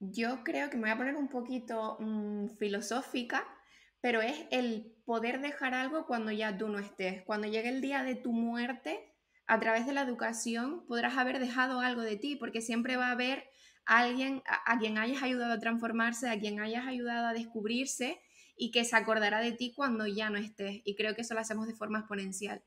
Yo creo que me voy a poner un poquito mm, filosófica, pero es el poder dejar algo cuando ya tú no estés. Cuando llegue el día de tu muerte, a través de la educación podrás haber dejado algo de ti, porque siempre va a haber alguien a quien hayas ayudado a transformarse, a quien hayas ayudado a descubrirse y que se acordará de ti cuando ya no estés. Y creo que eso lo hacemos de forma exponencial.